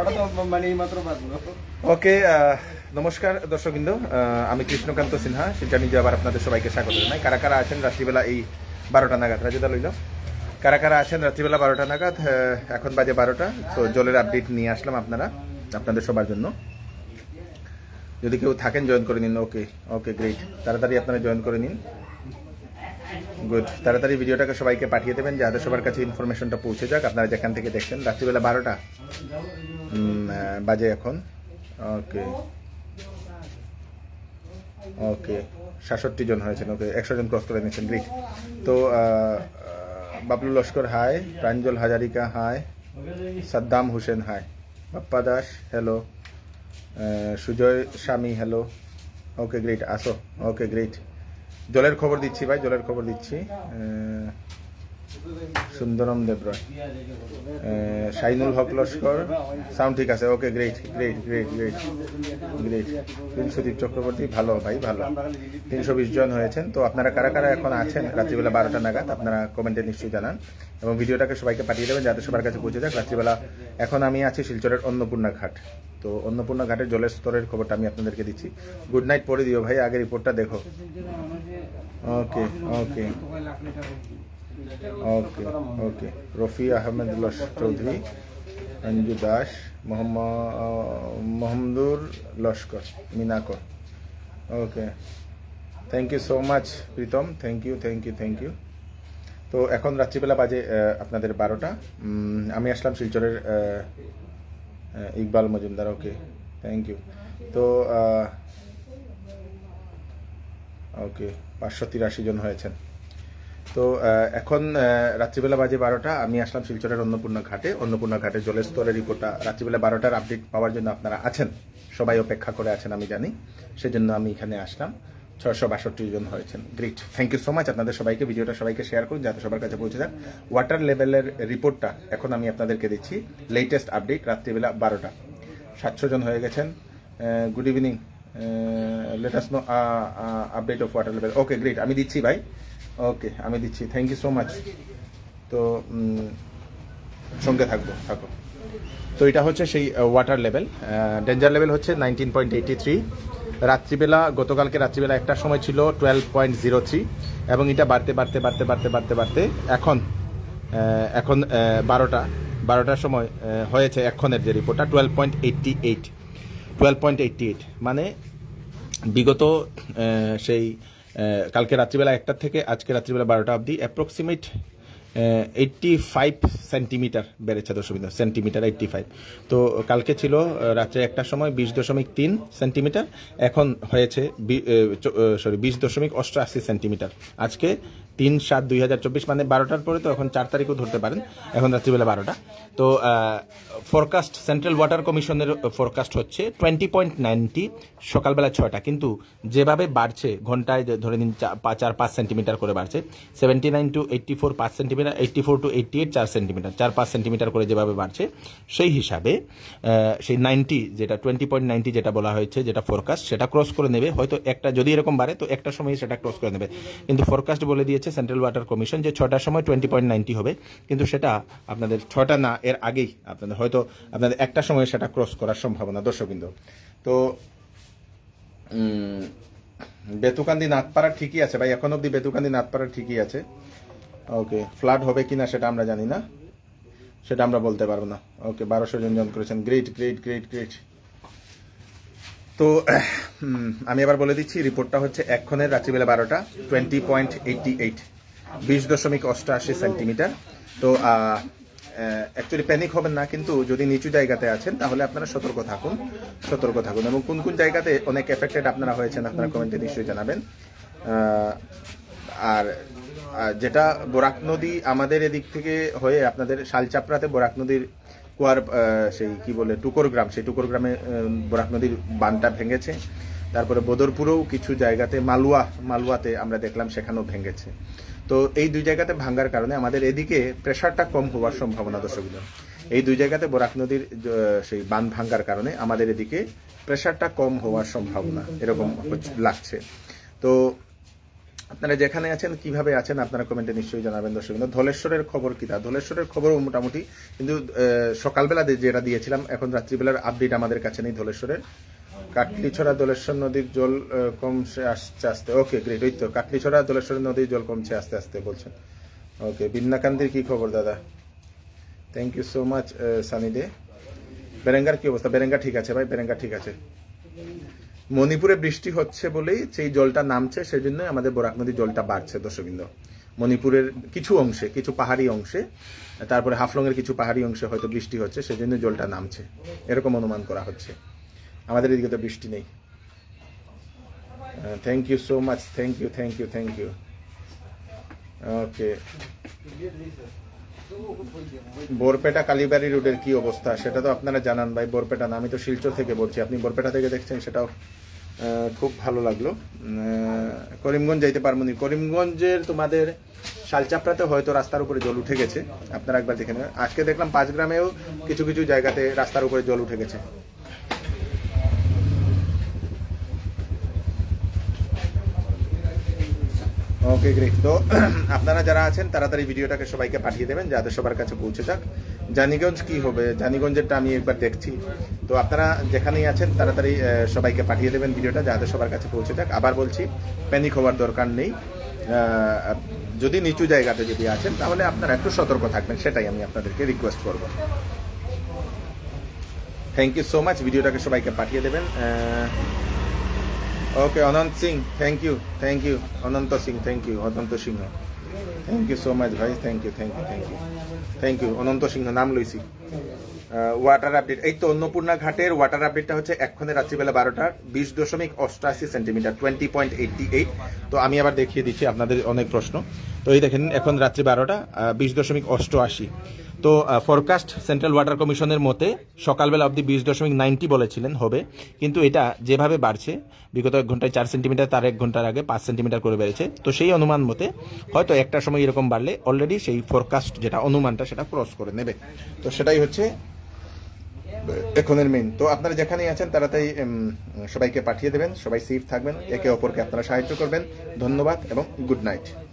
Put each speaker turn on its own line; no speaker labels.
মানে ওকে নমস্কার দর্শকবৃন্দ আমি কৃষ্ণকান্ত সিনহা শিলচার নিজে আবার আপনাদের সবাইকে স্বাগত জানাই কারা কারা আছেন রাত্রিবেলা এই বারোটা নাগাদ রাজেদা লইল কারা কারা আছেন রাত্রিবেলা বারোটা নাগাদ এখন বাজে বারোটা তো জলের আপডেট নিয়ে আসলাম আপনারা আপনাদের সবার জন্য যদি কেউ থাকেন জয়েন করে নিন ওকে ওকে গ্রেট তাড়াতাড়ি আপনারা জয়েন করে নিন গুড তাড়াতাড়ি ভিডিওটাকে সবাইকে পাঠিয়ে দেবেন যাতে সবার কাছে ইনফরমেশনটা পৌঁছে যাক আপনারা যেখান থেকে দেখছেন রাত্রিবেলা বারোটা বাজে এখন ওকে ওকে সাতষট্টি জন হয়েছেন ওকে একশো জন ক্রস করে নিয়েছেন গ্রিক তো Bablu Laskar hi Pranjal Hazarika hi Saddam Hussain hi Bappa Das hello Sujoy Swami hello okay great আসো ওকে গ্রেট জলের খবর দিচ্ছি ভাই জলের খবর দিচ্ছি সুন্দরম দেবরয় শাইনুল হক লস্কর সাউন্ড ঠিক আছে okay great great great great great Sudip Chakraborty ভালো ভাই ভালো তিনশো বিশ জন হয়েছেন তো আপনারা কারা কারা এখন আছেন রাত্রিবেলা বারোটা নাগাদ আপনারা কমেন্টে নিশ্চয়ই জানান এবং ভিডিওটাকে সবাইকে পাঠিয়ে দেবেন যাতে সবার কাছে পৌঁছে যাক রাত্রিবেলা এখন আমি আছি শিলচরের অন্নপূর্ণা ঘাট তো অন্নপূর্ণা ঘাটের জলের স্তরের খবরটা আমি আপনাদেরকে দিচ্ছি গুড নাইট পরে দিও ভাই আগে রিপোর্টটা দেখো
ওকে ওকে
ওকে ওকে রফি আহমেদ লশ চৌধুরী অঞ্জু দাস মোহাম্মদুর লস্কর মিনাকর okay thank you so much Pritam thank you thank you thank you তো এখন রাত্রিবেলা বাজে আপনাদের বারোটা আমি আসলাম শিলচরের Iqbal Majumdar okay thank you তো ওকে পাঁচশো তিরাশি জন হয়েছেন তো এখন রাত্রিবেলা বাজে বারোটা আমি আসলাম শিলচরের অন্নপূর্ণা ঘাটে অন্নপূর্ণা ঘাটে জলের স্তরের রিপোর্টটা রাত্রিবেলা বারোটার আপডেট পাওয়ার জন্য আপনারা আছেন সবাই অপেক্ষা করে আছেন আমি জানি সেজন্য আমি এখানে আসলাম ছশো বাষট্টি জন হয়েছেন great thank you so much আপনাদের সবাইকে ভিডিওটা সবাইকে শেয়ার করুন যাতে সবার কাছে পৌঁছে যান ওয়াটার লেভেলের রিপোর্টটা এখন আমি আপনাদেরকে দিচ্ছি লেটেস্ট আপডেট রাত্রিবেলা বারোটা সাতশো জন হয়ে গেছেন good evening let's know update of water level okay great আমি দিচ্ছি ভাই ওকে আমি দিচ্ছি থ্যাংক ইউ সো মাচ তো সঙ্গে থাকবো থাকো তো এটা হচ্ছে সেই ওয়াটার লেভেল ডেঞ্জার লেভেল হচ্ছে নাইনটিন পয়েন্ট এইটি থ্রি রাত্রিবেলা গতকালকে রাত্রিবেলা একটা সময় ছিল টুয়েলভ পয়েন্ট জিরো থ্রি এবং এটা বাড়তে বাড়তে বাড়তে বাড়তে বাড়তে বাড়তে এখন এখন বারোটা বারোটার সময় হয়েছে এক্ষণের যে রিপোর্টটা twelve point eighty eight twelve point eighty eight মানে বিগত সেই কালকে রাত্রিবেলা একটার থেকে আজকে রাত্রিবেলা বারোটা অবধি অ্যাপ্রক্সিমেট এইট্টি ফাইভ সেন্টিমিটার বেড়েছে দশমিক সেন্টিমিটার এইট্টি ফাইভ তো কালকে ছিল রাত্রে একটার সময় বিশ দশমিক তিন সেন্টিমিটার এখন হয়েছে সরি বিশ দশমিক অষ্টআশি সেন্টিমিটার আজকে তিন সাত দুই হাজার চব্বিশ মানে বারোটার পরে তো এখন চার তারিখও ধরতে পারেন এখন রাত্রিবেলা বারোটা তো ফোরকাস্ট সেন্ট্রাল ওয়াটার কমিশনের ফোরকাস্ট হচ্ছে টোয়েন্টি পয়েন্ট নাইনটি সকালবেলা ছয়টা কিন্তু যেভাবে বাড়ছে ঘন্টায় ধরে নিন চার পাঁচ সেন্টিমিটার করে বাড়ছে seventy nine to eighty four পাঁচ centimetre eighty four to eighty eight চার সেন্টিমিটার চার পাঁচ সেন্টিমিটার করে যেভাবে বাড়ছে সেই হিসাবে সেই নাইনটি যেটা টোয়েন্টি পয়েন্ট নাইনটি যেটা বলা হয়েছে যেটা ফোরকাস্ট সেটা ক্রস করে নেবে হয়তো একটা যদি এরকম বাড়ে তো একটা সময় সেটা ক্রস করে নেবে কিন্তু ফোরকাস্ট বলে দিয়েছে দিয়েছে সেন্ট্রাল ওয়াটার কমিশন যে ছটার সময় টোয়েন্টি পয়েন্ট নাইনটি হবে কিন্তু সেটা আপনাদের ছটা না এর আগেই আপনাদের হয়তো আপনাদের একটা সময় সেটা ক্রস করার সম্ভাবনা দর্শকবৃন্দ তো বেতুকান্দি নাথপাড়া ঠিকই আছে ভাই এখন অবধি বেতুকান্দি নাথপাড়া ঠিকই আছে ওকে ফ্লাড হবে কি না সেটা আমরা জানি না সেটা আমরা বলতে পারবো না ওকে বারোশো জন জন করেছেন গ্রেট গ্রেট গ্রেট গ্রেট তো আমি এবার বলে দিচ্ছি রিপোর্টটা হচ্ছে এক্ষণের রাত্রিবেলা বারোটা টোয়েন্টি পয়েন্ট এইটটি এইট বিশ দশমিক অষ্টআশি সেন্টিমিটার তো অ্যাকচুয়ালি প্যানিক হবেন না কিন্তু যদি নিচু জায়গাতে আছেন তাহলে আপনারা সতর্ক থাকুন সতর্ক থাকুন এবং কোন কোন জায়গাতে অনেক এফেক্টেড আপনারা হয়েছেন আপনারা কমেন্টে নিশ্চয়ই জানাবেন আর যেটা বোরাক নদী আমাদের এদিক থেকে হয়ে আপনাদের শালচাপড়াতে বোরাক নদীর কুয়ার সেই কি বলে টুকর গ্রাম সেই টুকর গ্রামে বরাক নদীর বানটা ভেঙেছে তারপরে বদরপুরেও কিছু জায়গাতে মালুয়া মালুয়াতে আমরা দেখলাম সেখানেও ভেঙেছে তো এই দুই জায়গাতে ভাঙ্গার কারণে আমাদের এদিকে প্রেশারটা কম হওয়ার সম্ভাবনা দর্শকজন এই দুই জায়গাতে বরাক নদীর সেই বান ভাঙ্গার কারণে আমাদের এদিকে প্রেশারটা কম হওয়ার সম্ভাবনা এরকম লাগছে তো আপনারা যেখানে আছেন কিভাবে আছেন আপনারা কমেন্টে নিশ্চয়ই জানাবেন দর্শক ধলেশ্বরের খবর কী তা ধলেশ্বরের খবরও মোটামুটি কিন্তু সকালবেলা যেটা দিয়েছিলাম এখন রাত্রিবেলার আপডেট আমাদের কাছে নেই ধলেশ্বরের কাটলিছড়া দোলেশ্বর নদীর জল কমছে আসছে আসতে ওকে গ্রেট ওই তো কাটলিছড়া দোলেশ্বর নদীর জল কমছে আস্তে আস্তে বলছেন ওকে বিন্যাকান্তির কি খবর দাদা thank you so much Sunny Dey বেরেঙ্গার কি অবস্থা বেরেঙ্গা ঠিক আছে ভাই বেরেঙ্গা ঠিক আছে মণিপুরে বৃষ্টি হচ্ছে বলেই সেই জলটা নামছে সেজন্য আমাদের বরাক নদীর জলটা বাড়ছে দর্শকবৃন্দ মণিপুরের কিছু অংশে কিছু পাহাড়ি অংশে তারপরে হাফলংয়ের কিছু পাহাড়ি অংশে হয়তো বৃষ্টি হচ্ছে সেজন্য জলটা নামছে এরকম অনুমান করা হচ্ছে আমাদের এদিকে তো বৃষ্টি নেই thank you so much thank you thank you thank you okay Barpeta Kalibari রোডের কি অবস্থা সেটা তো আপনারা জানান ভাই বোরপেটা আমি তো শিলচর থেকে বলছি আপনি বোরপেটা থেকে দেখছেন সেটাও খুব ভালো লাগলো করিমগঞ্জ যাইতে পারবো নি করিমগঞ্জের তোমাদের শালচাপড়াতে হয়তো রাস্তার উপরে জল উঠে গেছে আপনারা একবার দেখে নেবেন আজকে দেখলাম পাঁচ গ্রামেও কিছু কিছু জায়গাতে রাস্তার উপরে জল উঠে গেছে ওকে গ্রেট তো আপনারা যারা আছেন তাড়াতাড়ি ভিডিওটাকে সবাইকে পাঠিয়ে দেবেন যাতে সবার কাছে পৌঁছে যাক জানিগঞ্জ কি হবে জানিগঞ্জেরটা আমি একবার দেখছি তো আপনারা যেখানেই আছেন তাড়াতাড়ি সবাইকে পাঠিয়ে দেবেন ভিডিওটা যাতে সবার কাছে পৌঁছে যাক আবার বলছি প্যানিক হওয়ার দরকার নেই যদি নিচু জায়গাতে যদি আছেন তাহলে আপনারা একটু সতর্ক থাকবেন সেটাই আমি আপনাদেরকে রিকোয়েস্ট করব থ্যাংক ইউ সো মাচ ভিডিওটাকে সবাইকে পাঠিয়ে দেবেন okay Ananta Singh thank you thank you Ananta Singh thank you Ananta Singh thank you so much ভাই thank you thank you thank you thank you Ananta Singh নাম লইছি ওয়াটার আপডেট এই তো অন্নপূর্ণা ঘাটের ওয়াটার আপডেটটা হচ্ছে এক্ষণে রাত্রিবেলা বারোটার বিশ দশমিক অষ্টআশি centimetre twenty point eighty eight তো আমি আবার দেখিয়ে দিচ্ছি আপনাদের অনেক প্রশ্ন তো এই দেখেন এখন রাত্রি বারোটা বিশ দশমিক অষ্টআশি তো ফরকাস্ট সেন্ট্রাল ওয়াটার কমিশনের মতে সকালবেলা অবধি বিশ দশমিক নাইনটি বলেছিলেন হবে কিন্তু এটা যেভাবে বাড়ছে বিগত এক ঘন্টায় চার সেন্টিমিটার তার এক ঘন্টার আগে পাঁচ সেন্টিমিটার করে বেড়েছে তো সেই অনুমান মতে হয়তো একটা সময় এরকম বাড়লে অলরেডি সেই ফরকাস্ট যেটা অনুমানটা সেটা ক্রস করে নেবে তো সেটাই হচ্ছে এখনের মেন তো আপনারা যেখানেই আছেন তাড়াতাড়ি সবাইকে পাঠিয়ে দেবেন সবাই সেফ থাকবেন একে অপরকে আপনারা সাহায্য করবেন ধন্যবাদ এবং গুড নাইট